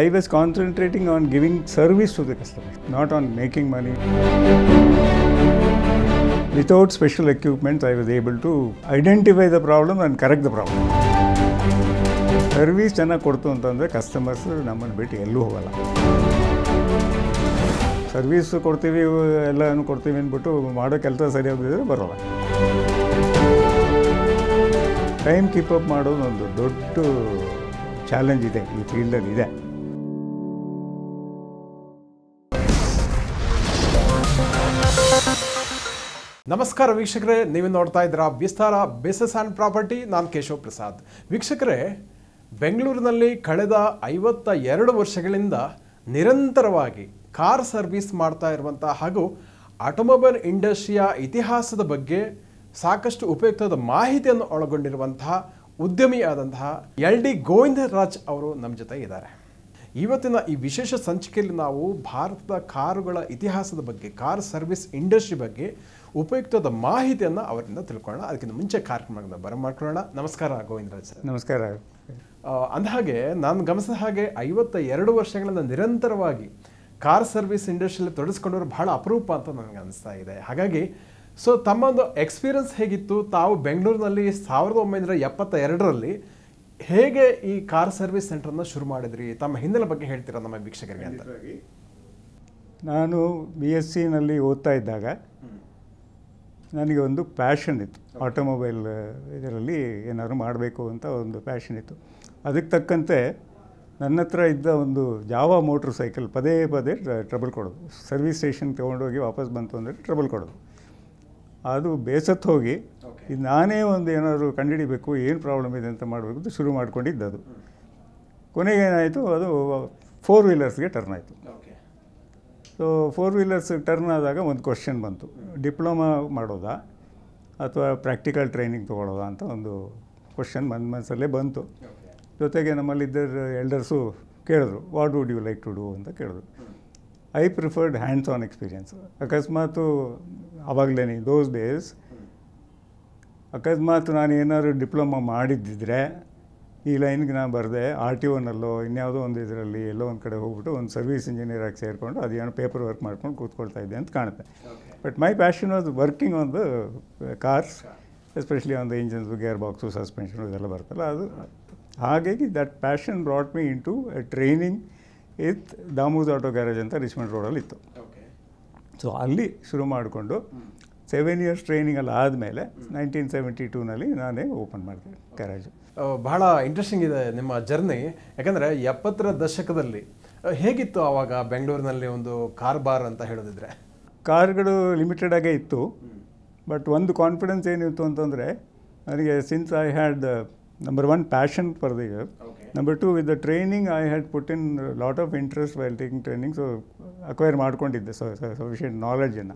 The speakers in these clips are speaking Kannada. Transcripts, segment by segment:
I was concentrating on giving service to the customer, not on making money. Without special equipment, I was able to identify the problem and correct the problem. Service chana korte onta andhe customers naman bete yellow hogala. Service korte bhi yella ano korte bhi maada kelta sariya the barala. Time keep up maado nandu dot challenge ida, this field ida. ನಮಸ್ಕಾರ ವೀಕ್ಷಕರೇ ನೀವು ನೋಡ್ತಾ ಇದ್ದೀರಾ ವಿಸ್ತಾರ ಬಿಸ್ನೆಸ್ ಆ್ಯಂಡ್ ಪ್ರಾಪರ್ಟಿ ನಾನು ಕೇಶವ ಪ್ರಸಾದ್ ವೀಕ್ಷಕರೇ ಬೆಂಗಳೂರಿನಲ್ಲಿ ಕಳೆದ ಐವತ್ತ ಎರಡು ವರ್ಷಗಳಿಂದ ನಿರಂತರವಾಗಿ ಕಾರ್ ಸರ್ವಿಸ್ ಮಾಡ್ತಾ ಇರುವಂಥ ಹಾಗೂ ಆಟೋಮೊಬೈಲ್ ಇಂಡಸ್ಟ್ರಿಯ ಇತಿಹಾಸದ ಬಗ್ಗೆ ಸಾಕಷ್ಟು ಉಪಯುಕ್ತವಾದ ಮಾಹಿತಿಯನ್ನು ಒಳಗೊಂಡಿರುವಂತಹ ಉದ್ಯಮಿಯಾದಂತಹ ಎಲ್ ಡಿ ಗೋವಿಂದರಾಜ್ ಅವರು ನಮ್ಮ ಜೊತೆ ಇದ್ದಾರೆ ಇವತ್ತಿನ ಈ ವಿಶೇಷ ಸಂಚಿಕೆಯಲ್ಲಿ ನಾವು ಭಾರತದ ಕಾರುಗಳ ಇತಿಹಾಸದ ಬಗ್ಗೆ ಕಾರ್ ಸರ್ವಿಸ್ ಇಂಡಸ್ಟ್ರಿ ಬಗ್ಗೆ ಉಪಯುಕ್ತದ ಮಾಹಿತಿಯನ್ನು ಅವರಿಂದ ತಿಳ್ಕೊಳ್ಳೋಣ ಅದಕ್ಕಿಂತ ಮುಂಚೆ ಕಾರ್ಯಕ್ರಮದಿಂದ ಮಾಡ್ಕೊಳ್ಳೋಣ ನಮಸ್ಕಾರ ಗೋವಿಂದರಾಜ್ ಸರ್ ನಮಸ್ಕಾರ ಅಂದಹಾಗೆ ನಾನು ಗಮನಿಸಿದ ಹಾಗೆ ಐವತ್ತ ಎರಡು ವರ್ಷಗಳಿಂದ ನಿರಂತರವಾಗಿ ಕಾರ್ ಸರ್ವಿಸ್ ಇಂಡಸ್ಟ್ರಿಯಲ್ಲಿ ತೊಡಗಿಸ್ಕೊಂಡವರು ಬಹಳ ಅಪರೂಪ ಅಂತ ನನಗೆ ಅನಿಸ್ತಾ ಇದೆ ಹಾಗಾಗಿ ಸೊ ಒಂದು ಎಕ್ಸ್ಪೀರಿಯನ್ಸ್ ಹೇಗಿತ್ತು ತಾವು ಬೆಂಗಳೂರಿನಲ್ಲಿ ಸಾವಿರದ ಒಂಬೈನೂರ ಎಪ್ಪತ್ತ ಎರಡರಲ್ಲಿ ಹೇಗೆ ಈ ಕಾರ್ ಸರ್ವಿಸ್ ಸೆಂಟರ್ನ ಶುರು ಮಾಡಿದ್ರಿ ತಮ್ಮ ಹಿನ್ನೆಲೆ ಬಗ್ಗೆ ಹೇಳ್ತೀರಾ ನಮ್ಮ ವೀಕ್ಷಕರಿಗೆ ಅಂತ ನಾನು ಬಿ ಎಸ್ ಸಿನಲ್ಲಿ ಓದ್ತಾ ಇದ್ದಾಗ ನನಗೆ ಒಂದು ಪ್ಯಾಷನ್ ಇತ್ತು ಆಟೋಮೊಬೈಲ್ ಇದರಲ್ಲಿ ಏನಾದ್ರು ಮಾಡಬೇಕು ಅಂತ ಒಂದು ಪ್ಯಾಷನ್ ಇತ್ತು ಅದಕ್ಕೆ ತಕ್ಕಂತೆ ನನ್ನ ಹತ್ರ ಇದ್ದ ಒಂದು ಜಾವ ಮೋಟ್ರ್ ಸೈಕಲ್ ಪದೇ ಪದೇ ಟ್ರಬಲ್ ಕೊಡೋದು ಸರ್ವಿಸ್ ಸ್ಟೇಷನ್ ತೊಗೊಂಡೋಗಿ ವಾಪಸ್ ಬಂತು ಅಂದರೆ ಟ್ರಬಲ್ ಕೊಡೋದು ಅದು ಬೇಸತ್ತು ಹೋಗಿ ನಾನೇ ಒಂದು ಏನಾದರೂ ಕಂಡುಹಿಡಿಬೇಕು ಏನು ಪ್ರಾಬ್ಲಮ್ ಇದೆ ಅಂತ ಮಾಡಬೇಕು ಅಂತ ಶುರು ಮಾಡ್ಕೊಂಡಿದ್ದದು ಕೊನೆಗೆ ಏನಾಯಿತು ಅದು ಫೋರ್ ವೀಲರ್ಸ್ಗೆ ಟರ್ನ್ ಆಯಿತು ಸೊ ಫೋರ್ ವೀಲರ್ಸ್ ಟರ್ನ್ ಆದಾಗ ಒಂದು ಕ್ವಶನ್ ಬಂತು ಡಿಪ್ಲೊಮಾ ಮಾಡೋದಾ ಅಥವಾ ಪ್ರಾಕ್ಟಿಕಲ್ ಟ್ರೈನಿಂಗ್ ತೊಗೊಳೋದಾ ಅಂತ ಒಂದು ಕ್ವಶನ್ ಬಂದ ಮನಸ್ಸಲ್ಲೇ ಬಂತು ಜೊತೆಗೆ ನಮ್ಮಲ್ಲಿದ್ದ ಎಲ್ಡರ್ಸು ಕೇಳಿದ್ರು what would you like to do ಅಂತ ಕೇಳಿದ್ರು I preferred hands on experience ಅಕಸ್ಮಾತು ಆವಾಗಲೇ ದೋಸ್ ಡೇಸ್ ಅಕಸ್ಮಾತ್ ನಾನು ಏನಾದರೂ ಡಿಪ್ಲೊಮಾ ಮಾಡಿದ್ದಿದ್ರೆ ಈ ಲೈನ್ಗೆ ನಾನು ಬರದೆ ಆರ್ ಟಿ ಒನಲ್ಲೋ ಇನ್ಯಾವುದೋ ಒಂದು ಇದರಲ್ಲಿ ಎಲ್ಲೋ ಒಂದು ಕಡೆ ಹೋಗ್ಬಿಟ್ಟು ಒಂದು ಸರ್ವಿಸ್ ಆಗಿ ಸೇರಿಕೊಂಡು ಅದೇನೋ ಪೇಪರ್ ವರ್ಕ್ ಮಾಡ್ಕೊಂಡು ಕೂತ್ಕೊಳ್ತಾ ಇದ್ದೆ ಅಂತ ಕಾಣುತ್ತೆ but my passion was working ಒಂದು ಕಾರ್ಸ್ ಎಸ್ಪೆಷಲಿ ಒಂದು ಇಂಜಿನ್ಸ್ ಗೇರ್ ಬಾಕ್ಸು ಸಸ್ಪೆನ್ಷನು ಇದೆಲ್ಲ ಬರ್ತಲ್ಲ ಅದು ಹಾಗಾಗಿ that passion brought me in into training with ದಾಮೋಸ್ ಆಟೋ ಗ್ಯಾರೇಜ್ ಅಂತ ರಿಚ್ಮೆಂಟ್ ರೋಡಲ್ಲಿ ಇತ್ತು ಸೊ ಅಲ್ಲಿ ಶುರು ಮಾಡಿಕೊಂಡು ಸೆವೆನ್ ಇಯರ್ಸ್ ಟ್ರೈನಿಂಗ್ ಅಲ್ಲಿ ಆದಮೇಲೆ ನೈನ್ಟೀನ್ ಸೆವೆಂಟಿ ಟೂನಲ್ಲಿ ನಾನೇ ಓಪನ್ ಮಾಡಿದೆ ಗ್ಯಾರೇಜು ಬಹಳ ಇಂಟ್ರೆಸ್ಟಿಂಗ್ ಇದೆ ನಿಮ್ಮ ಜರ್ನಿ ಯಾಕಂದರೆ ಎಪ್ಪತ್ತರ ದಶಕದಲ್ಲಿ ಹೇಗಿತ್ತು ಆವಾಗ ಬೆಂಗಳೂರಿನಲ್ಲಿ ಒಂದು ಕಾರ್ ಬಾರ್ ಅಂತ ಹೇಳೋದಿದ್ರೆ ಕಾರ್ಗಳು ಲಿಮಿಟೆಡ್ ಆಗೇ ಇತ್ತು ಬಟ್ ಒಂದು ಕಾನ್ಫಿಡೆನ್ಸ್ ಏನಿತ್ತು ಅಂತಂದರೆ ನನಗೆ since I had number one, passion for the year. Okay. Number two, with the training, I had put in a lot of interest while taking training, so acquire ಮಾಡ್ಕೊಂಡಿದ್ದೆ ಸಫಿಷಿಯೆಂಟ್ ನಾಲೆಜನ್ನು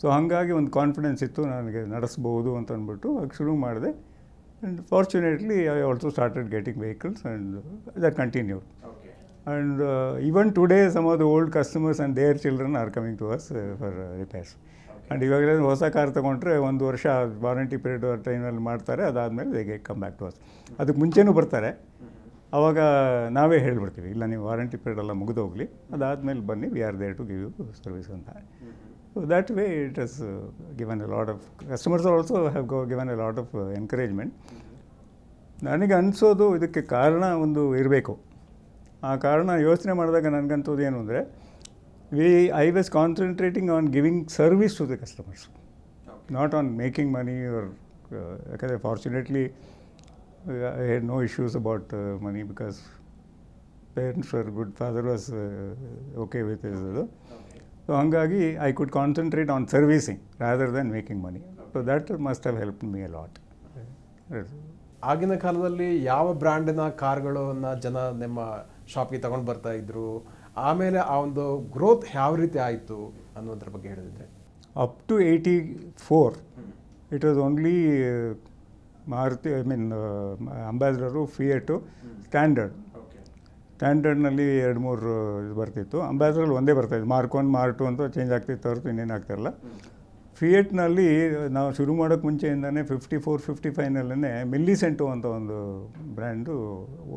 ಸೊ ಹಾಗಾಗಿ ಒಂದು ಕಾನ್ಫಿಡೆನ್ಸ್ ಇತ್ತು ನನಗೆ ನಡೆಸ್ಬೋದು ಅಂತ ಅಂದ್ಬಿಟ್ಟು ಅದು ಶುರು ಮಾಡಿದೆ and fortunately I also started getting vehicles and the continued and even today some of the old customers and their children are coming to us for repairs and ಇವಾಗಲೇ ಹೊಸ ಕಾರ್ ತೊಗೊಂಡ್ರೆ ಒಂದು ವರ್ಷ ವಾರಂಟಿ ಪೀರಿಯಡ್ ಟೈಮಲ್ಲಿ ಮಾಡ್ತಾರೆ ಅದಾದಮೇಲೆ they come back to us ಅದಕ್ಕೆ ಮುಂಚೆನೂ ಬರ್ತಾರೆ ಆವಾಗ ನಾವೇ ಹೇಳಿಬಿಡ್ತೀವಿ ಇಲ್ಲ ನೀವು ವಾರಂಟಿ ಪೀರಿಯಡ್ ಎಲ್ಲ ಮುಗಿದು ಹೋಗಲಿ ಅದಾದಮೇಲೆ ಬನ್ನಿ we are there to give you service ಅಂತ so that way it is given a lot of customers also have go given a lot of encouragement ನನಗೆ ಅನಿಸೋದು ಇದಕ್ಕೆ ಕಾರಣ ಒಂದು ಇರಬೇಕು ಆ ಕಾರಣ ಯೋಚನೆ ಮಾಡಿದಾಗ ನನಗಂತೂ ಏನು ಅಂದರೆ we, I was concentrating on giving service to the customers, okay. not on making money or, uh, fortunately, I had no issues about uh, money because parents were good, father was uh, okay with it. Okay. So, hangagi, I could concentrate on servicing rather than making money. Okay. So, that must have helped me a lot. ಆಗಿನ ಕಾಲದಲ್ಲಿ ಯಾವ ಬ್ರ್ಯಾಂಡಿನ ಕಾರ್ಗಳನ್ನು ಜನ ನಿಮ್ಮ ಶಾಪ್ಗೆ ತಗೊಂಡು ಬರ್ತಾ ಇದ್ರು ಆಮೇಲೆ ಆ ಒಂದು ಗ್ರೋತ್ ಯಾವ ರೀತಿ ಆಯಿತು ಅನ್ನೋದ್ರ ಬಗ್ಗೆ ಹೇಳಿದ್ರೆ up to eighty four it was only Maruti I mean Ambassador Fiat Standard ಸ್ಟ್ಯಾಂಡರ್ಡ್ನಲ್ಲಿ ಎರಡು ಮೂರು ಇದು ಬರ್ತಿತ್ತು ಅಂಬಾಸಿಡರ್ ಒಂದೇ ಬರ್ತಾಯಿತ್ತು ಮಾರ್ಕ್ ಒನ್ ಟು ಅಂತ ಚೇಂಜ್ ಆಗ್ತಿತ್ತು ಹೊರತು ಇನ್ನೇನು ಆಗ್ತಿರಲ್ಲ ಫಿಯೆಟ್ನಲ್ಲಿ uh, ನಾವು ಶುರು ಮಾಡೋಕ್ಕೆ ಮುಂಚೆಯಿಂದನೇ ಫಿಫ್ಟಿ ಫೋರ್ ಫಿಫ್ಟಿ ಫೈವ್ನಲ್ಲೇ ಮಿಲ್ಲಿಸೆಂಟು ಅಂತ ಒಂದು ಬ್ರ್ಯಾಂಡು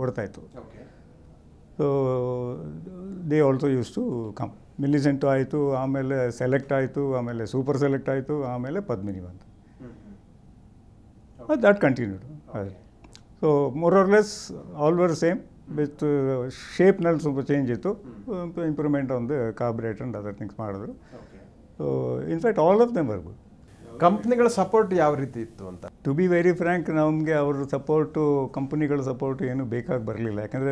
ಓಡ್ತಾಯಿತ್ತು so they also use to come Millecento ಆಯಿತು ಆಮೇಲೆ ಸೆಲೆಕ್ಟ್ ಆಯಿತು ಆಮೇಲೆ ಸೂಪರ್ ಸೆಲೆಕ್ಟ್ ಆಯಿತು ಆಮೇಲೆ ಪದ್ಮಿನಿ ಬಂತು ಅದು ದಟ್ ಕಂಟಿನ್ಯೂಡ್ ಅದೇ so more or less all were same with ಶೇಪ್ನಲ್ಲಿ ಸ್ವಲ್ಪ ಚೇಂಜ್ ಇತ್ತು ಇಂಪ್ರೂವ್ಮೆಂಟ್ ಒಂದು ಕಾಬ್ರೇಟ್ ಅಂಡ್ ಅದರ್ ಥಿಂಗ್ಸ್ ಮಾಡಿದ್ರು so in fact all of them ಬರ್ಬೋದು ಕಂಪ್ನಿಗಳ ಸಪೋರ್ಟ್ ಯಾವ ರೀತಿ ಇತ್ತು ಅಂತ ಟು ಬಿ ವೆರಿ ಫ್ರ್ಯಾಂಕ್ ನಮಗೆ ಅವ್ರ ಸಪೋರ್ಟು ಕಂಪ್ನಿಗಳ ಸಪೋರ್ಟ್ ಏನು ಬೇಕಾಗಿ ಬರಲಿಲ್ಲ ಯಾಕಂದರೆ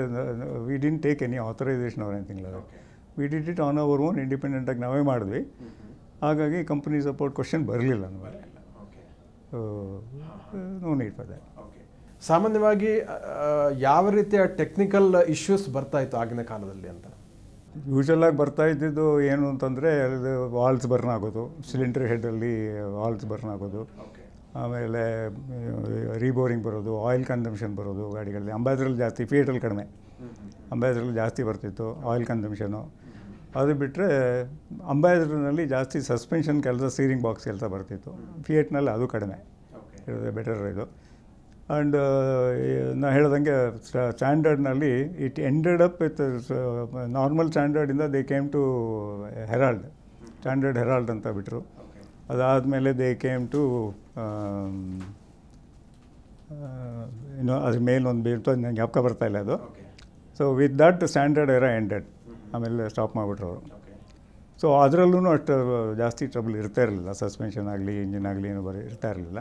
we didn't take any authorisation ಅವ್ರ anything we did it on our own ಇಂಡಿಪೆಂಡೆಂಟಾಗಿ ನಾವೇ ಮಾಡಿದ್ವಿ ಹಾಗಾಗಿ ಕಂಪ್ನಿ ಸಪೋರ್ಟ್ ಕ್ವಶನ್ ಬರಲಿಲ್ಲ ನಮಗೆ ನೋ ನೀಡ್ ಫಾರ್ ಸಾಮಾನ್ಯವಾಗಿ ಯಾವ ರೀತಿಯ ಟೆಕ್ನಿಕಲ್ ಇಶ್ಯೂಸ್ ಬರ್ತಾ ಇತ್ತು ಆಗಿನ ಕಾಲದಲ್ಲಿ ಅಂತ ಯೂಶಲಾಗಿ ಬರ್ತಾ ಇದ್ದಿದ್ದು ಏನು ಅಂತಂದರೆ ಅದು ವಾಲ್ಸ್ ಬರ್ನ್ ಆಗೋದು ಸಿಲಿಂಡರ್ ಹೆಡಲ್ಲಿ ವಾಲ್ಸ್ ಬರ್ನ್ ಆಗೋದು ಆಮೇಲೆ ರೀಬೋರಿಂಗ್ ಬರೋದು ಆಯಿಲ್ ಕನ್ಸಂಪ್ಷನ್ ಬರೋದು ಗಾಡಿಗಳಲ್ಲಿ ಅಂಬಾದ್ರಲ್ಲಿ ಜಾಸ್ತಿ ಫಿಯೇಟಲ್ಲಿ ಕಡಿಮೆ ಅಂಬಾದ್ರಲ್ಲಿ ಜಾಸ್ತಿ ಬರ್ತಿತ್ತು ಆಯಿಲ್ ಕನ್ಸಂಪ್ಷನು ಅದು ಬಿಟ್ಟರೆ ಅಂಬಾದ್ರಲ್ಲಿ ಜಾಸ್ತಿ ಸಸ್ಪೆನ್ಷನ್ ಕೆಲಸ ಸೀರಿಂಗ್ ಬಾಕ್ಸ್ ಕೆಲಸ ಬರ್ತಿತ್ತು ಫಿಯೇಟ್ನಲ್ಲಿ ಅದು ಕಡಿಮೆ ಬೆಟರ್ ಇದು ಆ್ಯಂಡ್ uh, ನಾನು ಹೇಳ್ದಂಗೆ ಸ್ಟ್ಯಾಂಡರ್ಡ್ನಲ್ಲಿ it ended up with normal ಸ್ಟ್ಯಾಂಡರ್ಡಿಂದ they came to Herald Standard Herald ಅಂತ ಬಿಟ್ಟರು ಅದಾದಮೇಲೆ they came to um, uh, ಇನ್ನೂ ಅದ್ರ ಮೇಲೆ ಒಂದು ಬೀಳ್ತು ಅದು ನನಗೆ ಜ್ಞಾಪಕ ಬರ್ತಾ ಇಲ್ಲ ಅದು so with that Standard era ended ಆಮೇಲೆ ಸ್ಟಾಪ್ ಮಾಡಿಬಿಟ್ರು ಅವರು ಸೊ ಅದರಲ್ಲೂ ಅಷ್ಟು ಜಾಸ್ತಿ ಟ್ರಬಲ್ ಇರ್ತಾ ಇರಲಿಲ್ಲ ಸಸ್ಪೆನ್ಷನ್ ಆಗಲಿ ಇಂಜಿನ್ ಆಗಲಿ ಏನು ಬರೀ ಇರ್ತಾ ಇರಲಿಲ್ಲ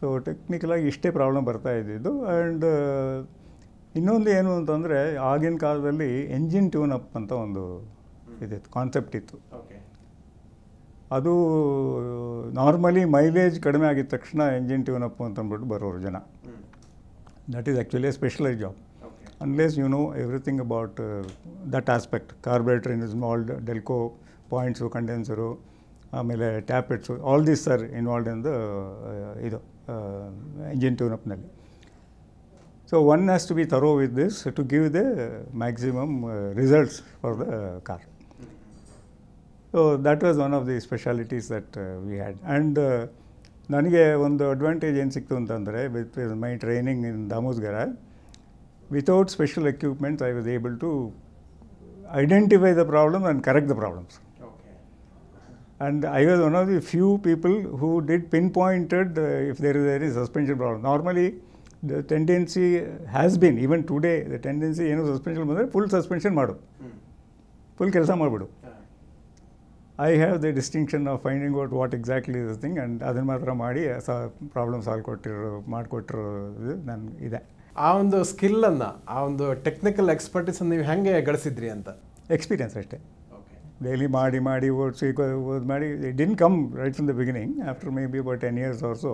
ಸೊ ಟೆಕ್ನಿಕಲಾಗಿ ಇಷ್ಟೇ ಪ್ರಾಬ್ಲಮ್ ಬರ್ತಾ ಇದ್ದಿದ್ದು ಆ್ಯಂಡ್ uh, ಇನ್ನೊಂದು ಏನು ಅಂತಂದರೆ ಆಗಿನ ಕಾಲದಲ್ಲಿ ಎಂಜಿನ್ ಟ್ಯೂನ್ ಅಪ್ ಅಂತ ಒಂದು ಇದಿತ್ತು ಕಾನ್ಸೆಪ್ಟ್ ಇತ್ತು ಅದು ನಾರ್ಮಲಿ ಮೈಲೇಜ್ ಕಡಿಮೆ ಆಗಿದ ತಕ್ಷಣ ಎಂಜಿನ್ ಟ್ಯೂನ್ ಅಪ್ ಅಂತ ಅಂದ್ಬಿಟ್ಟು ಬರೋರು ಜನ that is actually a specialise job unless you know everything about that aspect carburettor in involved Delco points condensers ಆಮೇಲೆ tablets all these sir involved in the ಇದು Uh, engine tune-up. So one has to be thorough with this to give the maximum uh, results for the uh, car. So that was one of the specialities that we had. And nanige one advantage in Sikhtuntandre with my training in Damosgara, without special equipments, I was able to identify the problem and correct the problems. And I was one of the few people who did pinpointed uh, if there is any suspension problem. Normally, the tendency has been, even today, the tendency ಏನು ಸಸ್ಪೆನ್ಷನ್ ಬಂದರೆ ಫುಲ್ ಸಸ್ಪೆನ್ಷನ್ ಮಾಡು ಫುಲ್ ಕೆಲಸ ಮಾಡಿಬಿಡು I have the distinction of finding out what exactly this thing and ಅದನ್ನ ಮಾತ್ರ ಮಾಡಿ ಸ ಪ್ರಾಬ್ಲಮ್ ಸಾಲ್ವ್ ಕೊಟ್ಟಿರೋ ಮಾಡಿಕೊಟ್ಟಿರೋ ನನ್ಗೆ ಇದೆ ಆ ಒಂದು ಸ್ಕಿಲ್ಲನ್ನು ಆ ಒಂದು ಟೆಕ್ನಿಕಲ್ ಎಕ್ಸ್ಪರ್ಟೀಸನ್ನು ನೀವು ಹೇಗೆ ಗಳಿಸಿದ್ರಿ ಅಂತ ಎಕ್ಸ್ಪೀರಿಯೆನ್ಸ್ ಅಷ್ಟೇ ಡೈಲಿ ಮಾಡಿ ಮಾಡಿ ಓಡಿಸಿ ಓದ್ ಮಾಡಿ didn't come right from the beginning after maybe about ten years ಅವರ್ಸು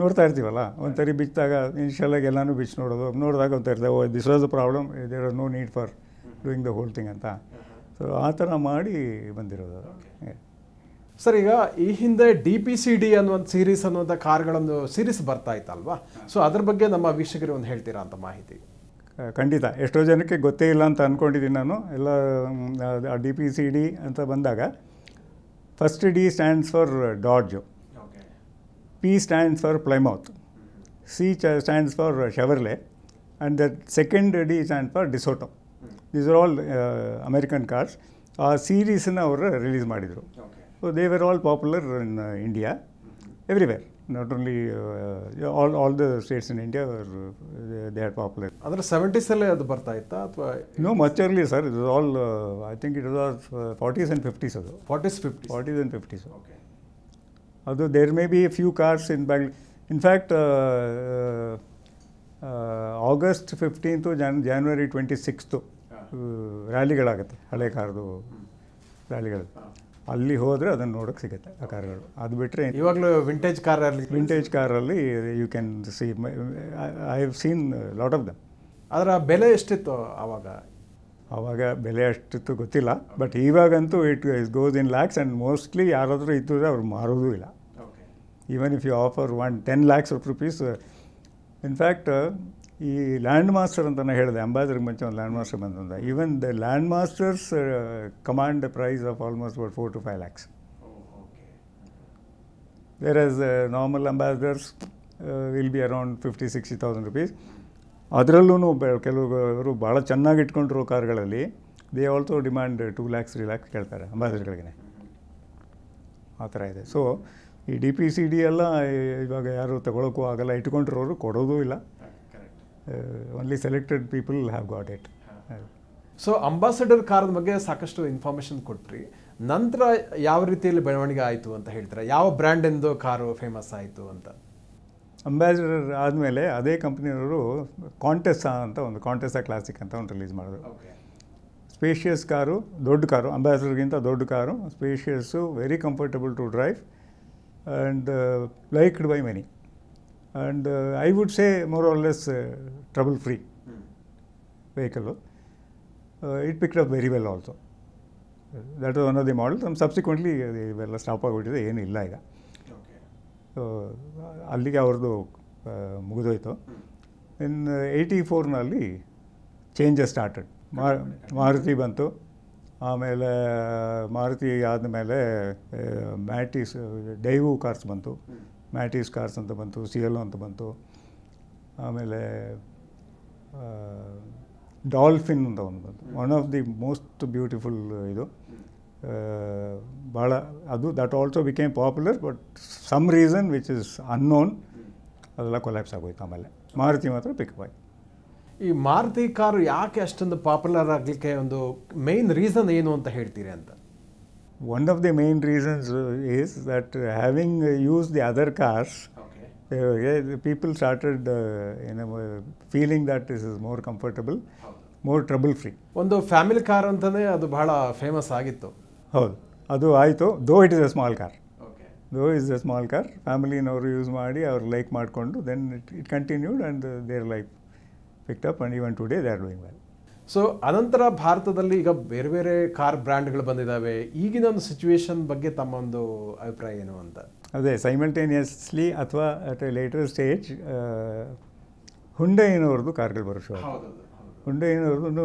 ನೋಡ್ತಾ ಇರ್ತೀವಲ್ಲ ಒಂದು ಸರಿ ಬಿಚ್ಚಿದಾಗ ಇನ್ಷಿಯಲಾಗಿ ಎಲ್ಲನೂ ಬಿಚ್ಚಿ ನೋಡೋದು ನೋಡಿದಾಗ mm-hmm. ಅಂತ oh this was the problem there are no need for doing the whole thing ಅಂತ ಸೊ ಆ ಥರ ಮಾಡಿ ಬಂದಿರೋದು ಸರ್ ಈಗ ಈ ಹಿಂದೆ ಡಿ ಪಿ ಸಿ ಡಿ ಅನ್ನುವಂಥ ಸೀರೀಸ್ ಅನ್ನುವಂಥ ಕಾರ್ಗಳೊಂದು ಸೀರೀಸ್ ಬರ್ತಾ ಇತ್ತಲ್ವಾ ಸೊ ಅದ್ರ ಬಗ್ಗೆ ನಮ್ಮ ವೀಕ್ಷಕರಿಗೆ ಒಂದು ಹೇಳ್ತೀರಾ ಅಂತ ಮಾಹಿತಿ ಖಂಡಿತ ಎಷ್ಟೋ ಜನಕ್ಕೆ ಗೊತ್ತೇ ಇಲ್ಲ ಅಂತ ಅಂದ್ಕೊಂಡಿದ್ದೀನಿ ನಾನು ಎಲ್ಲ ಡಿ ಪಿ ಸಿ ಡಿ ಅಂತ ಬಂದಾಗ first D stands for Dodge P stands for Plymouth C ಚ stands for Chevrolet and that second D stand for DeSoto these are all American cars ಆ ಸೀರೀಸನ್ನು ಅವರು ರಿಲೀಸ್ ಮಾಡಿದರು so they were all popular in India everywhere where only only all the states states in India they are popular ಅಂದರೆ ಸೆವೆಂಟೀಸಲ್ಲೇ ಅದು ಬರ್ತಾ ಇತ್ತಾ ಅಥವಾ no much early sir it all I think it is are forties and fifties ಅದು forties fifty forties and fifties okay ಅದು there maybe few cars in ಬ್ಯಾಂಗ್ in fact August fifteenth Jan January twenty sixth ರ್ಯಾಲಿಗಳಾಗುತ್ತೆ ಹಳೆ ಕಾರ್ದು ರ್ಯಾಲಿಗಳು ಅಲ್ಲಿ ಹೋದರೆ ಅದನ್ನು ನೋಡೋಕೆ ಸಿಗುತ್ತೆ ಆ ಕಾರ್ಗಳು ಅದು ಬಿಟ್ಟರೆ ಇವಾಗಲೂ ವಿಂಟೇಜ್ ಕಾರಲ್ಲಿ ವಿಂಟೇಜ್ ಕಾರಲ್ಲಿ you can see I have seen lot of them ಅದರ ಬೆಲೆ ಎಷ್ಟಿತ್ತು ಆವಾಗ ಆವಾಗ ಬೆಲೆ ಅಷ್ಟಿತ್ತು ಗೊತ್ತಿಲ್ಲ ಬಟ್ ಇವಾಗಂತೂ it is goes in lakhs and mostly ಯಾರಾದರೂ ಇತ್ತು ಅವ್ರು ಮಾರೋದೂ ಇಲ್ಲ even if you offer one ten lakhs rupees in fact ಈ ಲ್ಯಾಂಡ್ ಮಾಸ್ಟರ್ ಅಂತ ಹೇಳಿದೆ ಅಂಬಾಸಿಡರ್ಗೆ ಮುಂಚೆ ಒಂದು ಲ್ಯಾಂಡ್ ಮಾಸ್ಟರ್ ಬಂದ even the Landmasters command price of almost about four to five lakhs whereas normal Ambassadors will be around fifty sixty thousand rupees ಅದರಲ್ಲೂ ಕೆಲವರು ಭಾಳ ಚೆನ್ನಾಗಿ ಇಟ್ಕೊಂಡಿರೋ ಕಾರ್ಗಳಲ್ಲಿ they also demand two lakhs three lakhs ಕೇಳ್ತಾರೆ ಅಂಬಾಸಿಡರ್ಗಳಿಗೆ ಆ ಥರ ಇದೆ ಸೊ ಈ ಡಿ ಪಿ ಸಿ ಡಿ ಎಲ್ಲ ಇವಾಗ ಯಾರು ತಗೊಳೋಕ್ಕೂ ಆಗಲ್ಲ ಇಟ್ಕೊಂಡಿರೋರು ಕೊಡೋದೂ ಇಲ್ಲ only selected people have got it so Ambassador ಕಾರದ ಬಗ್ಗೆ ಸಾಕಷ್ಟು ಇನ್ಫಾರ್ಮೇಷನ್ ಕೊಟ್ರಿ ನಂತರ ಯಾವ ರೀತಿಯಲ್ಲಿ ಬೆಳವಣಿಗೆ ಆಯಿತು ಅಂತ ಹೇಳ್ತಾರೆ ಯಾವ ಬ್ರ್ಯಾಂಡ್ ಎಂದು ಕಾರು ಫೇಮಸ್ ಆಯಿತು ಅಂತ ಅಂಬಾಸಿಡರ್ ಆದಮೇಲೆ ಅದೇ ಕಂಪ್ನಿಯವರು ಕಾಂಟೆಸ್ಸಾ ಅಂತ ಒಂದು ಕಾಂಟೆಸ್ಸಾ ಕ್ಲಾಸಿಕ್ ಅಂತ ಒಂದು ರಿಲೀಸ್ ಮಾಡಿದ್ರು ಸ್ಪೇಷಿಯಸ್ ಕಾರು ದೊಡ್ಡ ಕಾರು ಅಂಬಾಸಿಡರ್ಗಿಂತ ದೊಡ್ಡ car spacious very comfortable to drive and liked by many and I would say more or less trouble free vehicle it picked up very well also that one of the model ನಮ್ಮ ಸಬ್ಸಿಕ್ವೆಂಟ್ಲಿ ಇವೆಲ್ಲ ಸ್ಟಾಪ್ ಆಗಿಬಿಟ್ಟಿದೆ ಏನಿಲ್ಲ ಈಗ uh, ಅಲ್ಲಿಗೆ ಅವ್ರದ್ದು uh, ಮುಗಿದೋಯ್ತು ಇನ್ ಏಯ್ಟಿ ಫೋರ್ನಲ್ಲಿ ಚೇಂಜಸ್ ಸ್ಟಾರ್ಟೆಡ್ ಮಾರುತಿ ಬಂತು ಆಮೇಲೆ ಮಾರುತಿ ಆದಮೇಲೆ ಮ್ಯಾಟಿಸ್ ಡೈವು ಕಾರ್ಸ್ ಬಂತು ಮ್ಯಾಟೀಸ್ ಕಾರ್ಸ್ ಅಂತ ಬಂತು ಸಿ ಎಲ್ ಅಂತ ಬಂತು ಆಮೇಲೆ ಡಾಲ್ಫಿನ್ ಅಂತ ಒಂದು ಬಂತು one of the most beautiful ಇದು ಭಾಳ ಅದು that also became popular but some reason which is unknown ಅದೆಲ್ಲ ಕೊಲ್ಯಾಪ್ಸ್ ಆಗೋಯ್ತು ಆಮೇಲೆ ಮಾರುತಿ ಮಾತ್ರ ಪಿಕಪ್ ಆಯ್ತು ಈ ಮಾರುತಿ ಕಾರು ಯಾಕೆ ಅಷ್ಟೊಂದು ಪಾಪ್ಯುಲರ್ ಆಗಲಿಕ್ಕೆ ಒಂದು ಮೇನ್ ರೀಸನ್ ಏನು ಅಂತ ಹೇಳ್ತೀರಿ ಅಂತ one of the main reasons is that having use the other cars okay. Uh, eh, the people started you know, is that this is more trouble free ಒಂದು ಫ್ಯಾಮಿಲಿ ಕಾರ್ ಅಂತಲೇ ಅದು ಬಹಳ ಫೇಮಸ್ ಆಗಿತ್ತು ಹೌದು ಅದು ಆಯಿತು though it is a small car though is a small car ಫ್ಯಾಮಿಲಿನವರು ಯೂಸ್ ಮಾಡಿ ಅವ್ರು ಲೈಕ್ ಮಾಡಿಕೊಂಡು then it it continued and their life picked up and to day they are doing well so ಅನಂತರ ಭಾರತದಲ್ಲಿ ಈಗ ಬೇರೆ ಬೇರೆ ಕಾರ್ ಬ್ರ್ಯಾಂಡ್ಗಳು ಬಂದಿದ್ದಾವೆ ಈಗಿನ ಒಂದು ಸಿಚುವೇಶನ್ ಬಗ್ಗೆ ತಮ್ಮ ಒಂದು ಅಭಿಪ್ರಾಯ ಏನು ಅಂತ ಅದೇ ಸೈಮಲ್ಟೇನಿಯಸ್ಲಿ ಅಥವಾ ಅಟ್ ಎ ಲೇಟರ್ ಸ್ಟೇಜ್ ಹುಂಡೆನವ್ರದ್ದು ಕಾರ್ಗಳು ಬರೋ ಶೋ ಒಂದು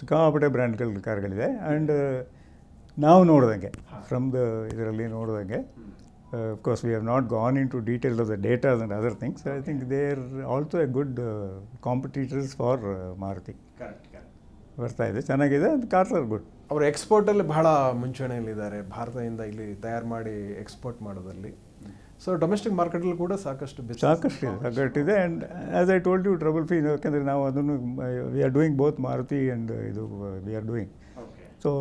ಸಿಕ್ಕಾಪಟ್ಟೆ ಬ್ರ್ಯಾಂಡ್ಗಳ ಕಾರ್ಗಳಿದೆ ಆ್ಯಂಡ್ ನಾವು ನೋಡಿದಂಗೆ ಫ್ರಮ್ ದ ಇದರಲ್ಲಿ ನೋಡ್ದಂಗೆ of course we have not gone into detail of the datas and other things I think they are also a good competitors for Maruti ಬರ್ತಾ ಇದೆ ಚೆನ್ನಾಗಿದೆ ಅದು ಗುಡ್ ಅವರು ಎಕ್ಸ್ಪೋರ್ಟಲ್ಲಿ ಬಹಳ ಮುಂಚೂಣಿಯಲ್ಲಿದ್ದಾರೆ ಭಾರತದಿಂದ ಇಲ್ಲಿ ತಯಾರು ಮಾಡಿ ಎಕ್ಸ್ಪೋರ್ಟ್ ಮಾಡೋದಲ್ಲಿ ಸೊ ಡೊಮೆಸ್ಟಿಕ್ ಮಾರ್ಕೆಟಲ್ಲಿ ಕೂಡ ಸಾಕಷ್ಟು ಸಾಕಷ್ಟು ಇದೆ ಇದೆ and as I told you trouble free ಯಾಕೆಂದರೆ ನಾವು ಅದನ್ನು we are doing both Maruti and ಇದು we are doing so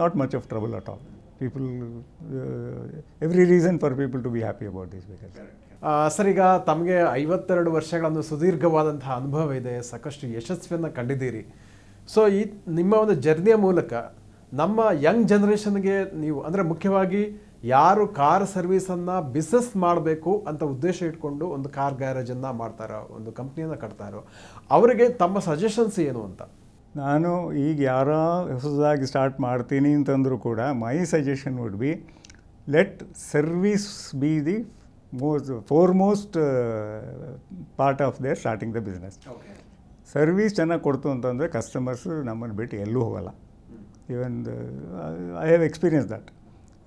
not much of trouble at all people every reason for people to be happy about this vehicle sir ಈಗ ತಮಗೆ ಐವತ್ತೆರಡು ವರ್ಷಗಳ ಒಂದು ಸುದೀರ್ಘವಾದಂತಹ ಅನುಭವ ಇದೆ ಸಾಕಷ್ಟು ಯಶಸ್ವಿಯನ್ನು ಕಂಡಿದ್ದೀರಿ ಸೊ ಈ ನಿಮ್ಮ ಒಂದು ಜರ್ನಿಯ ಮೂಲಕ ನಮ್ಮ ಯಂಗ್ ಜನ್ರೇಷನ್ಗೆ ನೀವು ಅಂದರೆ ಮುಖ್ಯವಾಗಿ ಯಾರು ಕಾರ್ ಸರ್ವಿಸನ್ನು ಬಿಸ್ನೆಸ್ ಮಾಡಬೇಕು ಅಂತ ಉದ್ದೇಶ ಇಟ್ಕೊಂಡು ಒಂದು ಕಾರ್ ಗ್ಯಾರೇಜನ್ನು ಮಾಡ್ತಾರೋ ಒಂದು ಕಂಪ್ನಿಯನ್ನು ಕಟ್ತಾರೋ ಅವರಿಗೆ ತಮ್ಮ ಸಜೆಷನ್ಸ್ ಏನು ಅಂತ ನಾನು ಈಗ ಯಾರೋ ಹೊಸದಾಗಿ ಸ್ಟಾರ್ಟ್ ಮಾಡ್ತೀನಿ ಅಂತಂದರೂ ಕೂಡ my suggestion would be let service be the most most part of their starting the business service ಚೆನ್ನಾಗಿ ಕೊಡ್ತು ಅಂತಂದರೆ ಕಸ್ಟಮರ್ಸು ನಮ್ಮನ್ನು ಬಿಟ್ಟು ಎಲ್ಲೂ ಹೋಗೋಲ್ಲ even I have experience that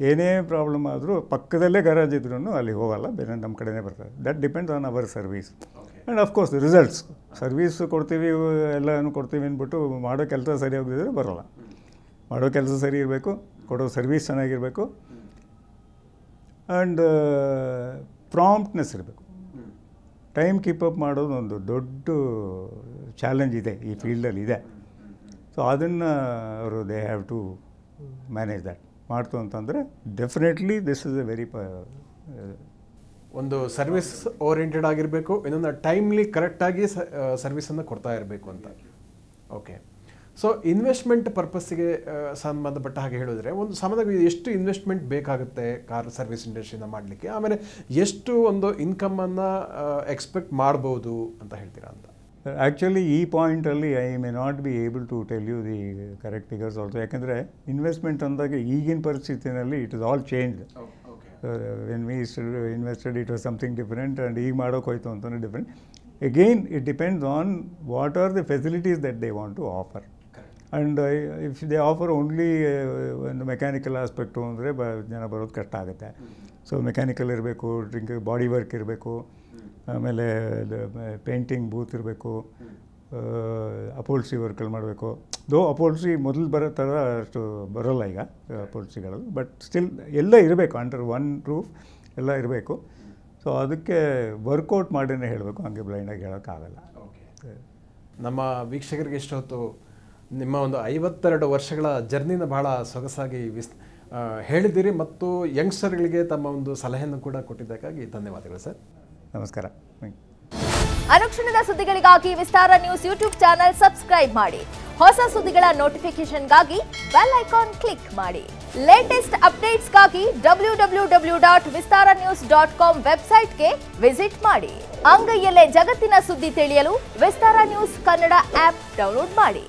ಏನೇ ಪ್ರಾಬ್ಲಮ್ ಆದರೂ ಪಕ್ಕದಲ್ಲೇ ಗರಾಜ್ ಇದ್ರೂ ಅಲ್ಲಿ ಹೋಗೋಲ್ಲ ಬೇರೆ ನಮ್ಮ ಕಡೆನೇ ಬರ್ತದೆ that depends on our service and of course results service ಕೊಡ್ತೀವಿ ಎಲ್ಲನೂ ಕೊಡ್ತೀವಿ ಅಂದ್ಬಿಟ್ಟು ಮಾಡೋ ಕೆಲಸ ಸರಿ ಹೋಗಿದ್ರೆ ಬರೋಲ್ಲ ಮಾಡೋ ಕೆಲಸ ಸರಿ ಇರಬೇಕು ಕೊಡೋ ಸರ್ವೀಸ್ ಚೆನ್ನಾಗಿರಬೇಕು ಆ್ಯಂಡ್ ಪ್ರಾಂಪ್ಟ್ನೆಸ್ uh, ಇರಬೇಕು ಟೈಮ್ ಕೀಪಪ್ ಮಾಡೋದು ಒಂದು ದೊಡ್ಡ ಚಾಲೆಂಜ್ ಇದೆ ಈ ಫೀಲ್ಡಲ್ಲಿ ಇದೆ ಸೊ ಅದನ್ನು ಅವರು they have to manage that ಮಾಡ್ತು ಅಂತಂದರೆ definitely this is a very ಪ uh, ಒಂದು ಸರ್ವಿಸ್ ಓರಿಯೆಂಟೆಡ್ ಆಗಿರಬೇಕು ಇನ್ನೊಂದು ಟೈಮ್ಲಿ ಕರೆಕ್ಟಾಗಿ ಸರ್ವಿಸನ್ನು ಕೊಡ್ತಾ ಇರಬೇಕು ಅಂತ ಓಕೆ ಸೊ ಇನ್ವೆಸ್ಟ್ಮೆಂಟ್ ಪರ್ಪಸ್ಗೆ ಸಂಬಂಧಪಟ್ಟ ಹಾಗೆ ಹೇಳಿದ್ರೆ ಒಂದು ಸಾಮಾನ್ಯವಾಗಿ ಎಷ್ಟು ಇನ್ವೆಸ್ಟ್ಮೆಂಟ್ ಬೇಕಾಗುತ್ತೆ ಕಾರ್ ಸರ್ವಿಸ್ ಇಂಡಸ್ಟ್ರಿನ ಮಾಡಲಿಕ್ಕೆ ಆಮೇಲೆ ಎಷ್ಟು ಒಂದು ಇನ್ಕಮನ್ನು ಎಕ್ಸ್ಪೆಕ್ಟ್ ಮಾಡ್ಬೋದು ಅಂತ ಹೇಳ್ತೀರಾ ಅಂತ ಆ್ಯಕ್ಚುಲಿ ಈ ಪಾಯಿಂಟಲ್ಲಿ I may not be able to tell you the correct figures also ಯಾಕೆಂದರೆ ಇನ್ವೆಸ್ಟ್ಮೆಂಟ್ ಅಂದಾಗ ಈಗಿನ ಪರಿಸ್ಥಿತಿಯಲ್ಲಿ it is all change when we invested it was something different and ಈಗ ಮಾಡೋಕೆ ಹೋಯ್ತು ಅಂತಲೇ different again it depends on what are the facilities that they want to offer and if they offer only ಒಂದು ಮೆಕ್ಯಾನಿಕಲ್ ಆಸ್ಪೆಕ್ಟು ಅಂದರೆ ಬ ಜನ ಬರೋದು ಕಷ್ಟ ಆಗುತ್ತೆ ಸೊ ಮೆಕ್ಯಾನಿಕಲ್ ಇರಬೇಕು ಡ್ರಿಂಕ್ ಬಾಡಿ ವರ್ಕ್ ಇರಬೇಕು ಆಮೇಲೆ ಪೇಂಟಿಂಗ್ ಬೂತ್ ಇರಬೇಕು ಅಪೋಲ್ಸಿ ವರ್ಕಲ್ಲಿ ಮಾಡಬೇಕು ದೋ ಅಪೋಲ್ಸಿ ಮೊದಲು ಬರೋ ಥರ ಅಷ್ಟು ಬರೋಲ್ಲ ಈಗ ಅಪೋಲ್ಸಿಗಳು ಬಟ್ ಸ್ಟಿಲ್ ಎಲ್ಲ ಇರಬೇಕು ಅಂಡರ್ ಒನ್ ರೂಫ್ ಎಲ್ಲ ಇರಬೇಕು ಸೊ ಅದಕ್ಕೆ ವರ್ಕೌಟ್ ಮಾಡಿನೇ ಹೇಳಬೇಕು ಹಂಗೆ ಬ್ಲೈಂಡಾಗಿ ಹೇಳೋಕ್ಕಾಗಲ್ಲ ನಮ್ಮ ವೀಕ್ಷಕರಿಗೆ ಎಷ್ಟೊತ್ತು ನಿಮ್ಮ ಒಂದು ಐವತ್ತೆರಡು ವರ್ಷಗಳ ಜರ್ನಿನ ಭಾಳ ಸೊಗಸಾಗಿ ವಿಸ್ ಹೇಳಿದ್ದೀರಿ ಮತ್ತು ಯಂಗ್ಸ್ಟರ್ಗಳಿಗೆ ತಮ್ಮ ಒಂದು ಸಲಹೆಯನ್ನು ಕೂಡ ಕೊಟ್ಟಿದ್ದಕ್ಕಾಗಿ ಧನ್ಯವಾದಗಳು ಸರ್ ನಮಸ್ಕಾರ ಅನುಕ್ಷಣದ ಸುದ್ದಿಗಳಿಗಾಗಿ Vistara news YouTube channel subscribe ಮಾಡಿ ಹೊಸ ಸುದ್ದಿಗಳ ನೋಟಿಫಿಕೇಶನ್ಗಾಗಿ ಬೆಲ್ ಐಕಾನ್ ಕ್ಲಿಕ್ ಮಾಡಿ ಲೇಟೆಸ್ಟ್ ಅಪ್ಡೇಟ್ಸ್ಗಾಗಿ W W W dot Vistara news dot com ವೆಬ್ಸೈಟ್ಗೆ ವಿಸಿಟ್ ಮಾಡಿ ಅಂಗೈಯಲ್ಲೇ ಜಗತ್ತಿನ ಸುದ್ದಿ ತಿಳಿಯಲು Vistara news Kannada app download ಮಾಡಿ